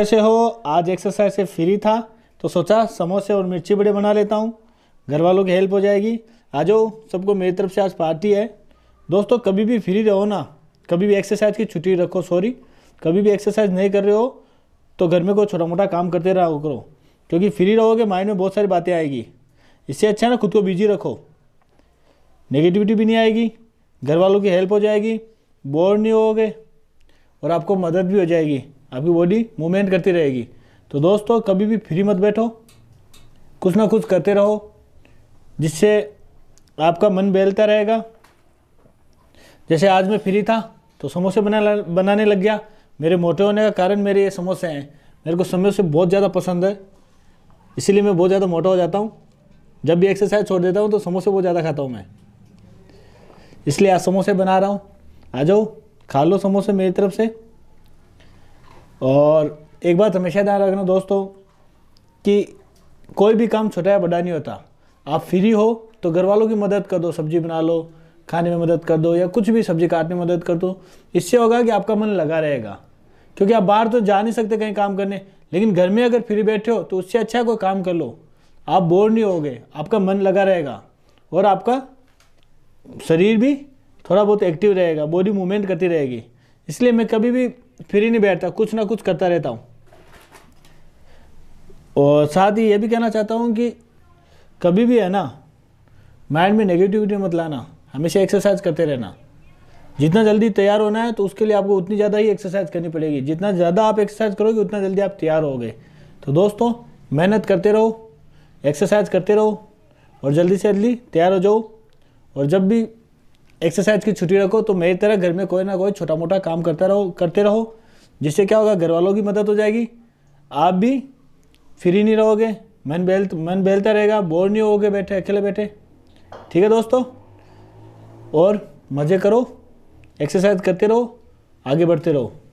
कैसे हो आज एक्सरसाइज से फ्री था तो सोचा समोसे और मिर्ची बड़े बना लेता हूँ घर वालों की हेल्प हो जाएगी आ जाओ सबको मेरी तरफ से आज पार्टी है दोस्तों कभी भी फ्री रहो ना कभी भी एक्सरसाइज की छुट्टी रखो सॉरी कभी भी एक्सरसाइज नहीं कर रहे हो तो घर में कोई छोटा मोटा काम करते रहो करो क्योंकि फ्री रहोगे माइंड में बहुत सारी बातें आएगी इससे अच्छा है ना खुद को बिजी रखो नेगेटिविटी भी नहीं आएगी घर वालों की हेल्प हो जाएगी बोर नहीं होगे और आपको मदद भी हो जाएगी आपकी बॉडी मूवमेंट करती रहेगी तो दोस्तों कभी भी फ्री मत बैठो कुछ ना कुछ करते रहो जिससे आपका मन बहलता रहेगा जैसे आज मैं फ्री था तो समोसे बना बनाने लग गया मेरे मोटे होने का कारण मेरे ये समोसे हैं मेरे को समोसे बहुत ज़्यादा पसंद है इसीलिए मैं बहुत ज़्यादा मोटा हो जाता हूँ जब भी एक्सरसाइज छोड़ देता हूँ तो समोसे बहुत ज़्यादा खाता हूँ मैं इसलिए आज समोसे बना रहा हूँ आ जाओ खा लो समोसे मेरी तरफ से और एक बात हमेशा ध्यान रखना दोस्तों कि कोई भी काम छोटा या बड़ा नहीं होता आप फ्री हो तो घर वालों की मदद कर दो सब्जी बना लो खाने में मदद कर दो या कुछ भी सब्जी काटने में मदद कर दो इससे होगा कि आपका मन लगा रहेगा क्योंकि आप बाहर तो जा नहीं सकते कहीं काम करने लेकिन घर में अगर फ्री बैठे हो तो उससे अच्छा कोई काम कर लो आप बोर नहीं होगे आपका मन लगा रहेगा और आपका शरीर भी थोड़ा बहुत एक्टिव रहेगा बॉडी मूवमेंट करती रहेगी इसलिए मैं कभी भी फ्री नहीं बैठता कुछ ना कुछ करता रहता हूँ और साथ ही ये भी कहना चाहता हूँ कि कभी भी है ना माइंड में नेगेटिविटी मत लाना हमेशा एक्सरसाइज करते रहना जितना जल्दी तैयार होना है तो उसके लिए आपको उतनी ज़्यादा ही एक्सरसाइज करनी पड़ेगी जितना ज़्यादा आप एक्सरसाइज करोगे उतना जल्दी आप तैयार हो तो दोस्तों मेहनत करते रहो एक्सरसाइज करते रहो और जल्दी से जल्दी तैयार हो जाओ और जब भी एक्सरसाइज की छुट्टी रखो तो मेरी तरह घर में कोई ना कोई छोटा मोटा काम करता रहो करते रहो जिससे क्या होगा घर वालों की मदद हो जाएगी आप भी फ्री नहीं रहोगे मन बेल मन बेलता रहेगा बोर नहीं होगे बैठे अकेले बैठे ठीक है दोस्तों और मज़े करो एक्सरसाइज करते रहो आगे बढ़ते रहो